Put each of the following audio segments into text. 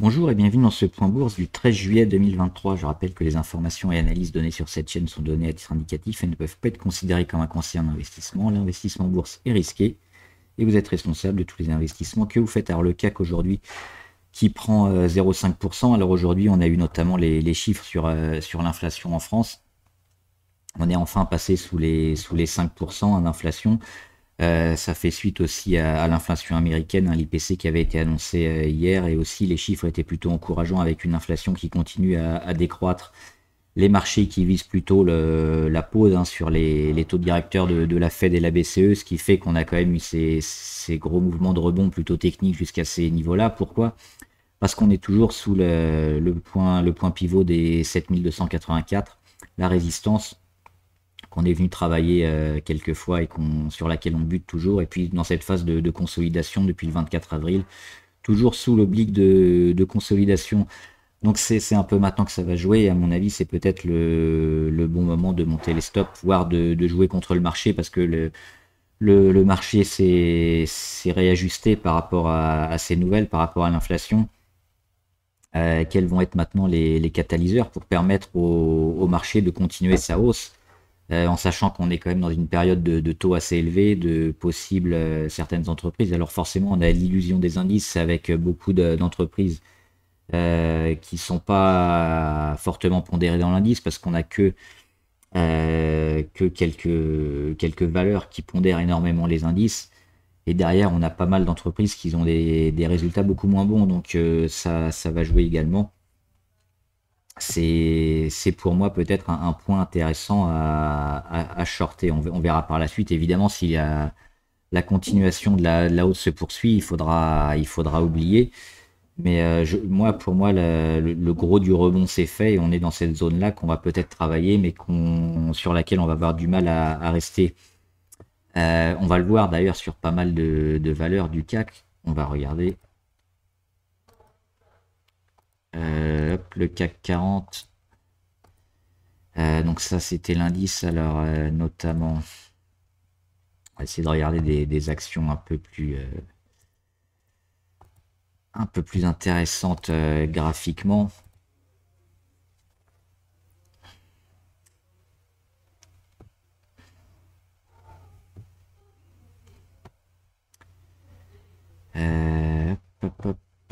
Bonjour et bienvenue dans ce point bourse du 13 juillet 2023. Je rappelle que les informations et analyses données sur cette chaîne sont données à titre indicatif et ne peuvent pas être considérées comme un conseil en investissement. L'investissement en bourse est risqué et vous êtes responsable de tous les investissements que vous faites. Alors le CAC aujourd'hui qui prend 0,5%. Euh, Alors aujourd'hui on a eu notamment les, chiffres sur, euh, sur l'inflation en France. On est enfin passé sous les, sous les 5% d'inflation. Euh, ça fait suite aussi à, l'inflation américaine, hein, l'IPC qui avait été annoncé euh, hier, et aussi les chiffres étaient plutôt encourageants avec une inflation qui continue à, décroître. Les marchés qui visent plutôt la pause hein, sur les, taux directeurs de, de, la Fed et la BCE, ce qui fait qu'on a quand même eu ces, gros mouvements de rebond plutôt techniques jusqu'à ces niveaux-là. Pourquoi Parce qu'on est toujours sous le point pivot des 7284, la résistance qu'on est venu travailler euh, quelques fois et qu'on sur laquelle on bute toujours. Et puis dans cette phase de, consolidation depuis le 24 avril, toujours sous l'oblique de, consolidation. Donc c'est un peu maintenant que ça va jouer. à mon avis, c'est peut-être le, bon moment de monter les stops, voire de, jouer contre le marché parce que le, le, marché s'est réajusté par rapport à, ces nouvelles, par rapport à l'inflation. Euh, quels vont être maintenant les, catalyseurs pour permettre au marché de continuer sa hausse euh, en sachant qu'on est quand même dans une période de, taux assez élevés, de possibles euh, certaines entreprises. Alors forcément, on a l'illusion des indices avec beaucoup d'entreprises euh, qui ne sont pas fortement pondérées dans l'indice parce qu'on n'a que, que quelques, quelques valeurs qui pondèrent énormément les indices. Et derrière, on a pas mal d'entreprises qui ont des, résultats beaucoup moins bons, donc ça, ça va jouer également c'est pour moi peut-être un, point intéressant à, shorter. On, verra par la suite, évidemment, si la, continuation de la, hausse se poursuit, il faudra, il faudra oublier. Mais euh, moi, pour moi, le, gros du rebond s'est fait et on est dans cette zone-là qu'on va peut-être travailler, mais sur laquelle on va avoir du mal à, rester. Euh, on va le voir d'ailleurs sur pas mal de valeurs du CAC. On va regarder le CAC 40. Euh, donc ça, c'était l'indice. Alors, euh, notamment, on essayer de regarder des, actions un peu plus, euh, un peu plus intéressantes graphiquement.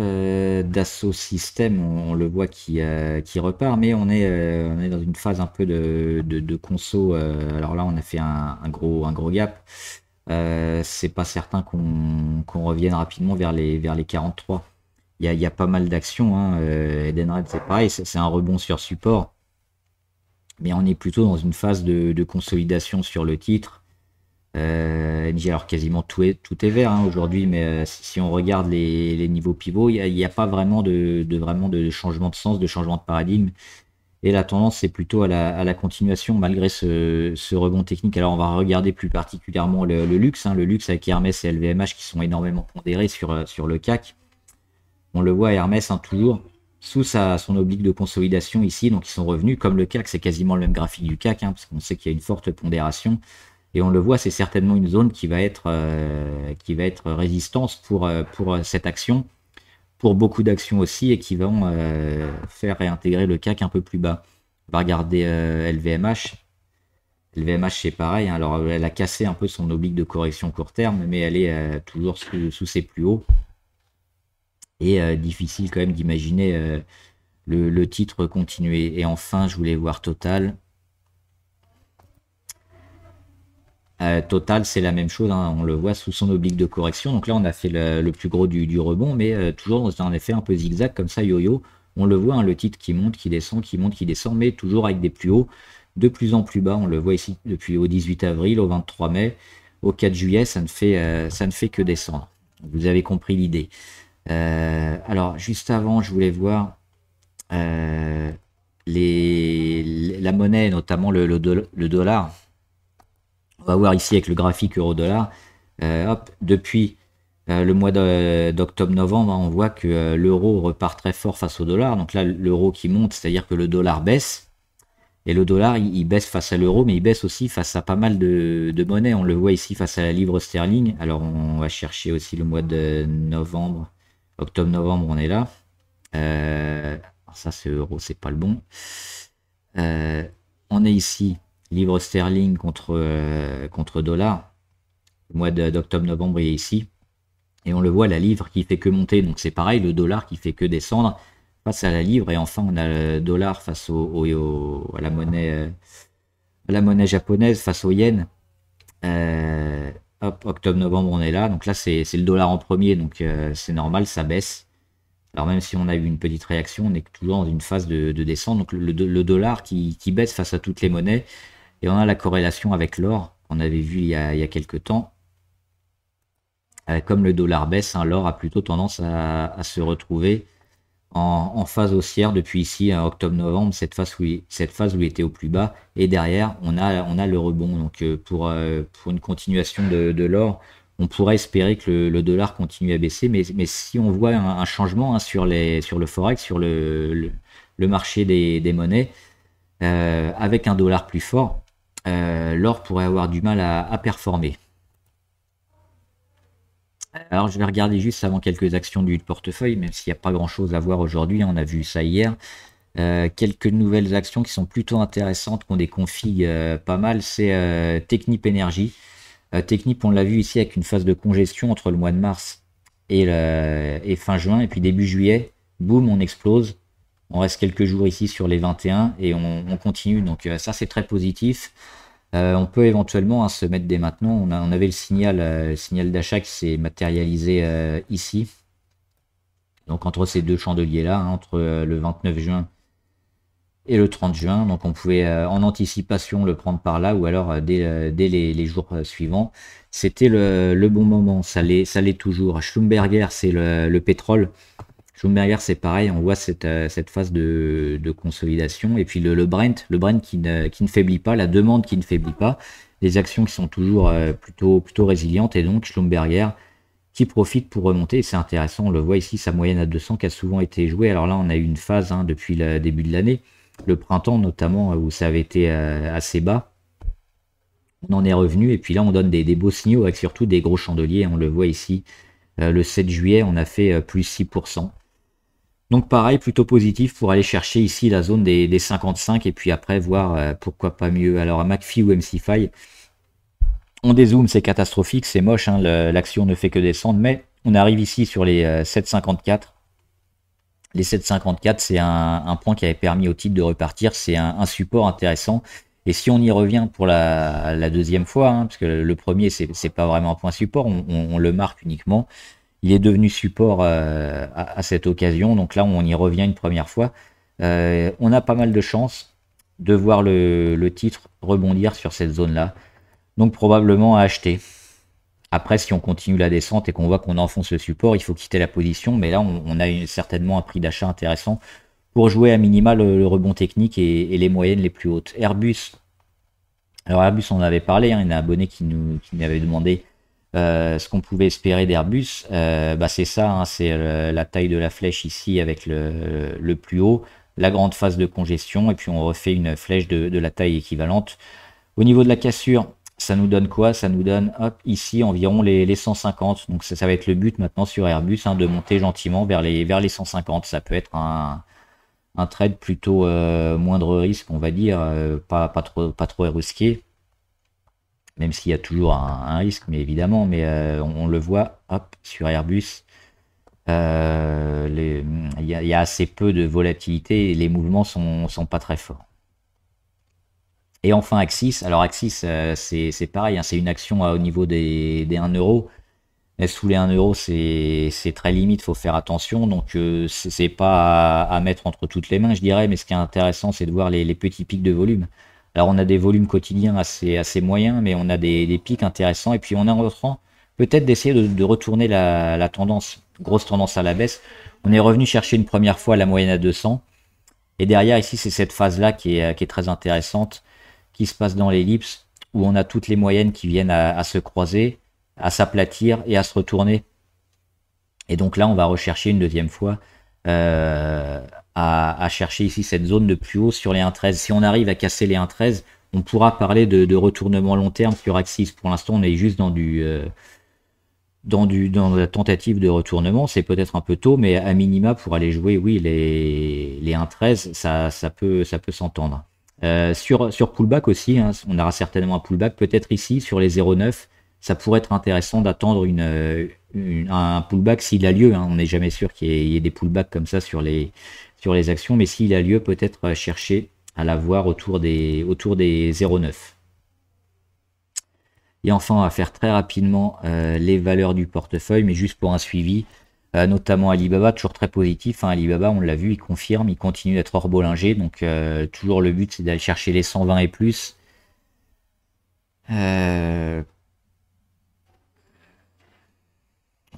Euh, d'assaut système, on, le voit qui, euh, qui repart, mais on est, euh, on est dans une phase un peu de, conso. alors là, on a fait un, gros, un gros gap. c'est pas certain qu'on revienne rapidement vers les, vers les 43. Il y a, pas mal d'actions. Hein. Red c'est pareil, c'est un rebond sur support. Mais on est plutôt dans une phase de consolidation sur le titre. Euh, alors quasiment tout est, vert hein, aujourd'hui, mais euh, si on regarde les, niveaux pivots, il n'y a, pas vraiment de, changement de sens, de changement de paradigme. Et la tendance, c'est plutôt à la, continuation malgré ce, rebond technique. Alors on va regarder plus particulièrement le, luxe, hein. le luxe avec Hermès et LVMH qui sont énormément pondérés sur, euh, le CAC. On le voit Hermès hein, toujours sous son oblique de consolidation ici, donc ils sont revenus. Comme le CAC, c'est quasiment le même graphique du CAC, parce qu'on sait qu'il y a une forte pondération. Et on le voit, c'est certainement une zone qui va être, euh, qui va être résistance pour, euh, pour euh, cette action, pour beaucoup d'actions aussi, et qui vont faire réintégrer le CAC un peu plus bas. On va regarder LVMH. LVMH, c'est pareil. Hein. Alors, elle a cassé un peu son oblique de correction court terme, mais elle est toujours sous, ses plus hauts. Et difficile quand même d'imaginer le, le titre continuer. Et enfin, je voulais voir Total. Euh, Total, c'est la même chose, hein. on le voit sous son oblique de correction. Donc là, on a fait le, plus gros du, rebond, mais euh, toujours dans un effet un peu zigzag, comme ça, yo-yo. On le voit, hein, le titre qui monte, qui descend, qui monte, qui descend, mais toujours avec des plus hauts de plus en plus bas. On le voit ici depuis au 18 avril, au 23 mai, au 4 juillet, ça ne fait, euh, ça ne fait que descendre. Vous avez compris l'idée. alors, juste avant, je voulais voir la monnaie, notamment le dollar on va voir ici avec le graphique euro-dollar. Euh, depuis euh, le mois d'octobre-novembre, hein, on voit que euh, l'euro repart très fort face au dollar. Donc là, l'euro qui monte, c'est-à-dire que le dollar baisse. Et le dollar, il, baisse face à l'euro, mais il baisse aussi face à pas mal de, de, monnaies. On le voit ici face à la livre sterling. Alors on va chercher aussi le mois de novembre. Octobre-novembre, on est là. Euh, ça, c'est euro, c'est pas le bon. on est ici livre sterling contre, euh, contre dollar. Le mois d'octobre-novembre, est ici. Et on le voit, la livre qui fait que monter. Donc c'est pareil, le dollar qui fait que descendre face à la livre. Et enfin, on a le dollar face au, à, la monnaie, euh, la monnaie japonaise, face au yen. Euh, octobre-novembre, on est là. Donc là, c'est le dollar en premier. Donc c'est normal, ça baisse. Alors même si on a eu une petite réaction, on est toujours dans une phase de, descente. Donc le, dollar qui, baisse face à toutes les monnaies, et on a la corrélation avec l'or qu'on avait vu il y a, quelques temps. Euh, comme le dollar baisse, hein, l'or a plutôt tendance à, se retrouver en, phase haussière depuis ici, euh, octobre-novembre, cette, phase où il, cette phase où il était au plus bas. Et derrière, on a, on a le rebond. Donc euh, pour, pour une continuation de, l'or, on pourrait espérer que le, dollar continue à baisser. Mais, si on voit un, changement hein, sur, les, sur le forex, sur le, marché des monnaies, avec un dollar plus fort, euh, l'or pourrait avoir du mal à, performer. Alors je vais regarder juste avant quelques actions du portefeuille, même s'il n'y a pas grand-chose à voir aujourd'hui, on a vu ça hier. Euh, quelques nouvelles actions qui sont plutôt intéressantes, qu'on des euh, pas mal, c'est euh, Technip Energy. Technip, on l'a vu ici avec une phase de congestion entre le mois de mars et, et fin juin, et puis début juillet, boum, on explose. On reste quelques jours ici sur les 21 et on, continue. Donc euh, ça, c'est très positif. Euh, on peut éventuellement hein, se mettre dès maintenant. On, avait le signal, euh, signal d'achat qui s'est matérialisé ici. Donc entre ces deux chandeliers-là, hein, entre le 29 juin et le 30 juin. Donc on pouvait en anticipation le prendre par là ou alors dès, les, jours suivants. C'était le, bon moment, ça l'est toujours. Schlumberger, c'est le pétrole. Schlumberger c'est pareil, on voit cette, euh, phase de, consolidation. Et puis le, Brent, le Brent qui ne, faiblit pas, la demande qui ne faiblit pas, les actions qui sont toujours euh, plutôt, résilientes. Et donc Schlumberger qui profite pour remonter. C'est intéressant, on le voit ici, sa moyenne à 200 qui a souvent été jouée. Alors là, on a eu une phase hein, depuis le début de l'année, le printemps notamment, où ça avait été euh, assez bas on en est revenu et puis là on donne des, beaux signaux avec surtout des gros chandeliers on le voit ici le 7 juillet on a fait plus 6% donc pareil, plutôt positif pour aller chercher ici la zone des, 55 et puis après voir euh, pourquoi pas mieux. Alors McPhee ou MC5, on dézoome, c'est catastrophique, c'est moche, hein, l'action ne fait que descendre, mais on arrive ici sur les 7,54. Euh, les 7,54, c'est un, point qui avait permis au titre de repartir, c'est un, support intéressant. Et si on y revient pour la, deuxième fois, hein, parce que le premier, c'est pas vraiment un point support, on le marque uniquement, il est devenu support euh, à, cette occasion. Donc là, on y revient une première fois. Euh, on a pas mal de chance de voir le, titre rebondir sur cette zone-là. Donc probablement à acheter. Après, si on continue la descente et qu'on voit qu'on enfonce le support, il faut quitter la position. Mais là, on, a certainement un prix d'achat intéressant pour jouer à minima le, rebond technique et, les moyennes les plus hautes. Airbus. Alors Airbus, on en avait parlé. Hein. il y a un abonné qui nous, qui nous avait demandé euh, ce qu'on pouvait espérer d'Airbus, euh, bah c'est ça, hein, c'est euh, la taille de la flèche ici avec le, plus haut, la grande phase de congestion, et puis on refait une flèche de, la taille équivalente. Au niveau de la cassure, ça nous donne quoi Ça nous donne hop, ici environ les, 150. Donc ça, va être le but maintenant sur Airbus, hein, de monter gentiment vers les, vers les 150. Ça peut être un, un trade plutôt moindre risque, on va dire, pas, pas, trop, pas trop risqué même s'il y a toujours un, risque, mais évidemment, mais euh, on, le voit, sur Airbus, euh, il y, a assez peu de volatilité et les mouvements sont, sont pas très forts. Et enfin Axis, alors Axis euh, c'est pareil, hein, c'est une action au niveau des, 1€, euro. Mais sous les 1 euro, c'est très limite, faut faire attention. Donc c'est pas à, mettre entre toutes les mains, je dirais, mais ce qui est intéressant, c'est de voir les petits pics de volume. Alors on a des volumes quotidiens assez, moyens, mais on a des, pics intéressants. Et puis on a en train peut-être d'essayer de, retourner la, tendance, grosse tendance à la baisse. On est revenu chercher une première fois la moyenne à 200. Et derrière ici, c'est cette phase-là qui est, très intéressante, qui se passe dans l'ellipse, où on a toutes les moyennes qui viennent à se croiser, à s'aplatir et à se retourner. Et donc là, on va rechercher une deuxième fois euh, à, chercher ici cette zone de plus haut sur les 1.13. Si on arrive à casser les 1.13, on pourra parler de, retournement long terme sur Axis. Pour l'instant, on est juste dans du... Euh, dans, du, dans la tentative de retournement, c'est peut-être un peu tôt, mais à minima, pour aller jouer, oui, les, les 1.13, ça, ça peut, ça peut s'entendre. Euh, sur, sur pullback aussi, hein, on aura certainement un pullback, peut-être ici, sur les 0.9, ça pourrait être intéressant d'attendre une, un pullback s'il a lieu. Hein. on n'est jamais sûr qu'il y, ait des pullbacks comme ça sur les, sur les actions, mais s'il a lieu, peut-être euh, chercher à l'avoir autour des, autour des 0,9. Et enfin, on va faire très rapidement euh, les valeurs du portefeuille, mais juste pour un suivi, euh, notamment Alibaba, toujours très positif. Hein. Alibaba, on l'a vu, il confirme, il continue d'être hors Bollinger, donc toujours le but c'est d'aller chercher les 120 et plus. Euh,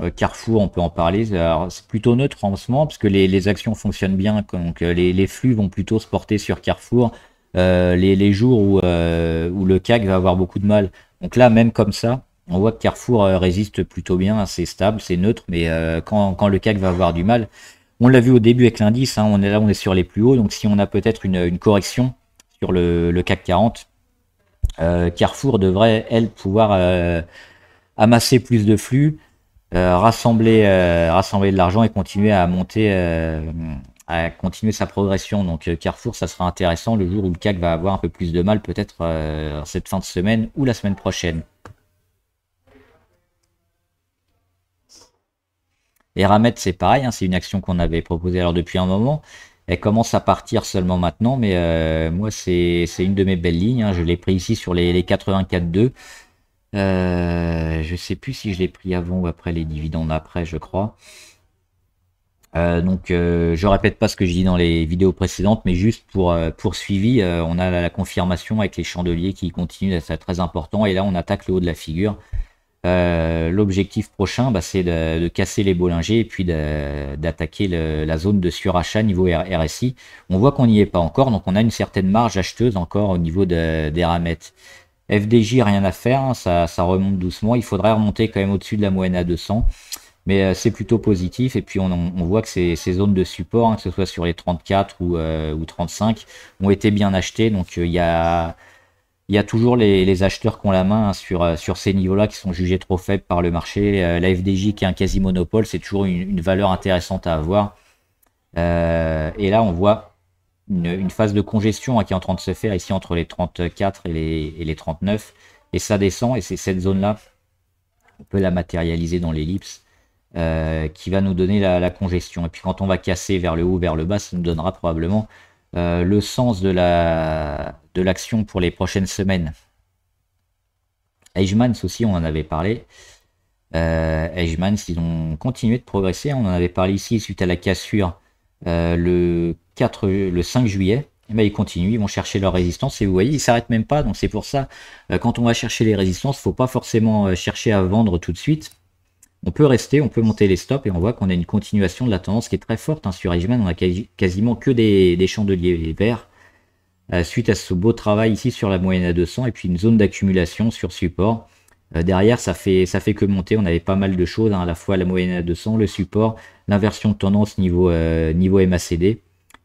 Euh, Carrefour, on peut en parler. C'est plutôt neutre en ce moment parce que les, actions fonctionnent bien. Donc euh, les, flux vont plutôt se porter sur Carrefour euh, les, jours où, le CAC va avoir beaucoup de mal. Donc là, même comme ça, on voit que Carrefour résiste plutôt bien. C'est stable, c'est neutre. Mais quand, le CAC va avoir du mal, on l'a vu au début avec l'indice. Hein, on est là, on est sur les plus hauts. Donc si on a peut-être une, correction sur le CAC 40, Carrefour devrait, elle, pouvoir amasser plus de flux. Euh, rassembler, euh, rassembler de l'argent et continuer à monter, euh, à continuer sa progression. Donc Carrefour, ça sera intéressant le jour où le CAC va avoir un peu plus de mal, peut-être cette fin de semaine ou la semaine prochaine. Et Ramet, c'est pareil, hein, c'est une action qu'on avait proposée alors depuis un moment. Elle commence à partir seulement maintenant, mais moi, c'est une de mes belles lignes. Hein. je l'ai pris ici sur les, les 84,2. Je euh, je sais plus si je l'ai pris avant ou après les dividendes après, je crois. Euh, donc euh, je répète pas ce que j'ai dit dans les vidéos précédentes, mais juste pour poursuivi, on a la, confirmation avec les chandeliers qui continuent d'être très important et là on attaque le haut de la figure. L'objectif prochain, bah, c'est de, casser les Bollinger et puis d'attaquer la zone de surachat niveau RSI. On voit qu'on n'y est pas encore, donc on a une certaine marge acheteuse encore au niveau des ramettes. FDJ, rien à faire, hein, ça, remonte doucement. Il faudrait remonter quand même au-dessus de la moyenne à 200. Mais euh, c'est plutôt positif. Et puis on, voit que ces, ces, zones de support, hein, que ce soit sur les 34 ou, 35, euh, ont été bien achetées. Donc euh, il y, a, toujours les, acheteurs qui ont la main hein, sur, sur ces niveaux-là qui sont jugés trop faibles par le marché. la FDJ qui est un quasi-monopole, c'est toujours une, valeur intéressante à avoir. et là on voit une, phase de congestion hein, qui est en train de se faire ici entre les 34 et les, 39. Et ça descend, et c'est cette zone-là, on peut la matérialiser dans l'ellipse, euh, qui va nous donner la, congestion. Et puis quand on va casser vers le haut, vers le bas, ça nous donnera probablement euh, le sens de l'action la, de pour les prochaines semaines. Eichmanns aussi, on en avait parlé. Euh, ils ont continué de progresser. On en avait parlé ici suite à la cassure euh, le 4, le 5 juillet, et eh ben, ils continuent, ils vont chercher leur résistance et vous voyez, ils s'arrêtent même pas. Donc c'est pour ça, euh, quand on va chercher les résistances, faut pas forcément euh, chercher à vendre tout de suite. On peut rester, on peut monter les stops et on voit qu'on a une continuation de la tendance qui est très forte. Hein. Sur on a quasiment que des, des chandeliers verts. suite à ce beau travail ici sur la moyenne à 200 et puis une zone d'accumulation sur support euh, derrière, ça fait, ça fait que monter. On avait pas mal de choses, hein, à la fois la moyenne à 200, le support, l'inversion de tendance niveau, euh, niveau MACD.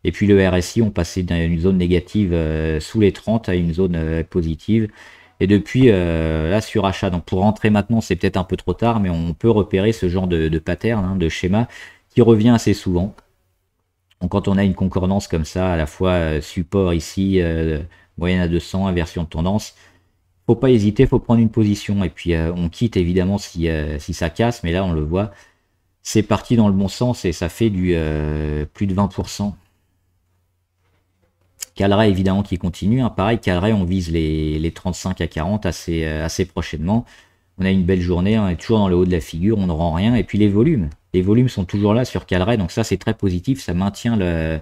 Et puis le RSI, on passait d'une zone négative euh, sous les 30 à une zone positive. Et depuis, là, sur achat, donc pour rentrer maintenant, c'est peut-être un peu trop tard, mais on peut repérer ce genre de, pattern, hein, de schéma, qui revient assez souvent. Donc quand on a une concordance comme ça, à la fois support ici, moyenne à 200, inversion de tendance, pas hésiter, faut prendre une position. Et puis euh, on quitte évidemment si, euh, si, ça casse, mais là on le voit, c'est parti dans le bon sens et ça fait du euh, plus de 20%. Calera évidemment qui continue. un hein. Pareil, calray on vise les, 35 à 40 assez, assez prochainement. On a une belle journée, hein. on est toujours dans le haut de la figure, on ne rend rien. Et puis les volumes, les volumes sont toujours là sur calray donc ça c'est très positif, ça maintient le,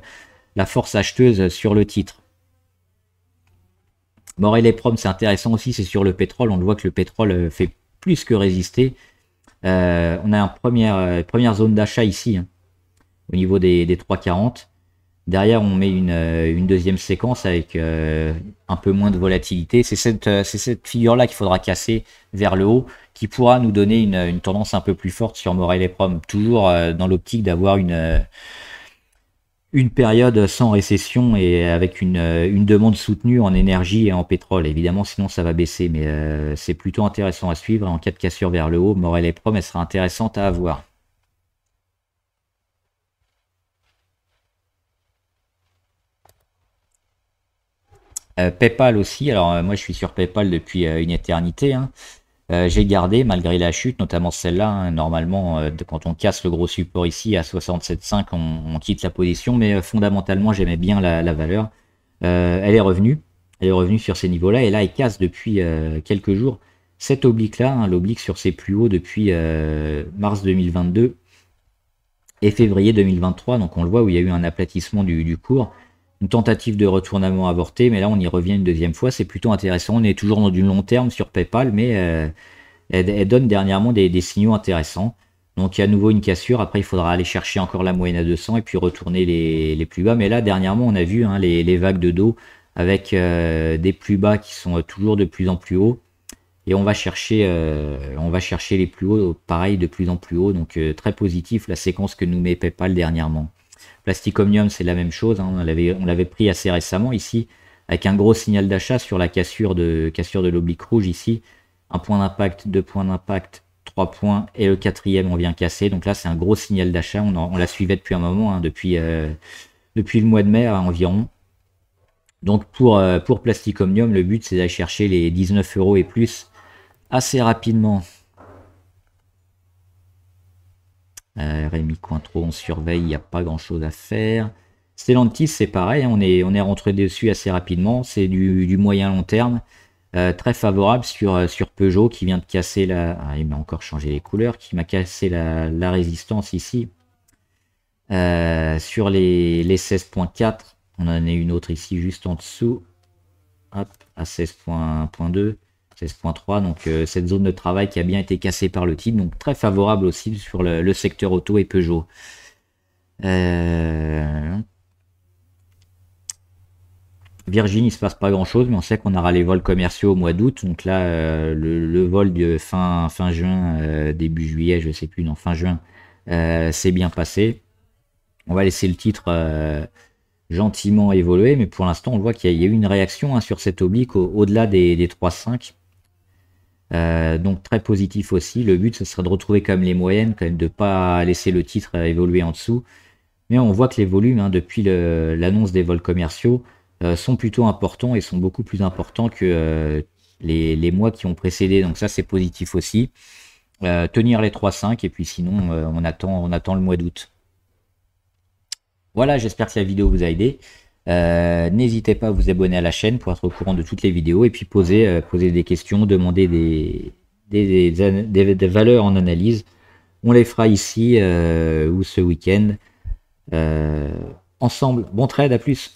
la force acheteuse sur le titre. Morel et Prom, c'est intéressant aussi, c'est sur le pétrole. On le voit que le pétrole euh, fait plus que résister. Euh, on a une première, euh, première zone d'achat ici, hein, au niveau des, 3,40. Derrière, on met une, deuxième séquence avec un peu moins de volatilité. C'est cette, cette figure-là qu'il faudra casser vers le haut, qui pourra nous donner une, une tendance un peu plus forte sur Morel et Prom. Toujours dans l'optique d'avoir une une période sans récession et avec euh, une, demande soutenue en énergie et en pétrole. Évidemment, sinon ça va baisser, mais euh, c'est plutôt intéressant à suivre. En cas de cassure vers le haut, Morel et Prom, elle sera intéressante à avoir. Euh, PayPal aussi, alors moi je suis sur PayPal depuis une éternité. Hein. Euh, j'ai gardé malgré la chute, notamment celle-là. Hein, normalement, euh, quand on casse le gros support ici à 67,5, on, quitte la position, mais euh, fondamentalement, j'aimais bien la, valeur. elle est revenue, elle est revenue sur ces niveaux-là, et là, elle casse depuis quelques jours cette oblique-là, hein, l'oblique sur ses plus hauts depuis mars 2022 et février 2023. Donc, on le voit où il y a eu un aplatissement du cours une tentative de retournement avorté, mais là on y revient une deuxième fois, c'est plutôt intéressant. On est toujours dans du long terme sur PayPal, mais euh, elle, donne dernièrement des, signaux intéressants. Donc il y a à nouveau une cassure, après il faudra aller chercher encore la moyenne à 200 et puis retourner les, les plus bas. Mais là dernièrement on a vu hein, les, les, vagues de dos avec euh, des plus bas qui sont euh, toujours de plus en plus hauts. Et on va chercher, on va chercher les plus hauts, pareil, de plus en plus haut, Donc très positif la séquence que nous met PayPal dernièrement. Plastic Omnium, c'est la même chose. Hein. On l'avait pris assez récemment ici, avec un gros signal d'achat sur la cassure de, cassure de l'oblique rouge ici. Un point d'impact, deux points d'impact, trois points. Et le quatrième, on vient casser. Donc là, c'est un gros signal d'achat. On, la suivait depuis un moment, hein, depuis, euh, depuis le mois de mai hein, environ. Donc pour, euh, pour Plastic Omnium, le but, c'est d'aller chercher les 19 euros et plus assez rapidement Euh, Rémi Cointreau, on surveille, il n'y a pas grand chose à faire. Stellantis, c'est pareil, hein, on est, on est rentré dessus assez rapidement. C'est du, moyen-long terme. Euh, très favorable sur, euh, sur Peugeot qui vient de casser la. Ah, il m'a encore changé les couleurs, qui m'a cassé la, résistance ici. Euh, sur les, les 16.4, on en a une autre ici juste en dessous. Hop, à 16.2. 16.3, donc euh, cette zone de travail qui a bien été cassée par le titre, donc très favorable aussi sur le, secteur auto et Peugeot. Euh, Virginie, il il se passe pas grand chose, mais on sait qu'on aura les vols commerciaux au mois d'août. Donc là, euh, le, vol de fin, fin juin, début juillet, je sais plus, non, fin juin, c'est bien passé. On va laisser le titre gentiment évoluer, mais pour l'instant, on voit qu'il y, a eu une réaction hein, sur cet oblique au-delà des, des 3,5. Euh, donc très positif aussi. Le but, ce serait de retrouver quand même les moyennes, quand même de ne pas laisser le titre évoluer en dessous. Mais on voit que les volumes, hein, depuis l'annonce des vols commerciaux, euh, sont plutôt importants et sont beaucoup plus importants que euh, les, mois qui ont précédé. Donc ça, c'est positif aussi. tenir les 3-5 et puis sinon, on, attend, on attend le mois d'août. Voilà, j'espère que la vidéo vous a aidé. Euh, n'hésitez pas à vous abonner à la chaîne pour être au courant de toutes les vidéos et puis poser, euh, poser des questions, demander des, des, valeurs en analyse. On les fera ici euh, ou ce week-end. ensemble, bon trade, à plus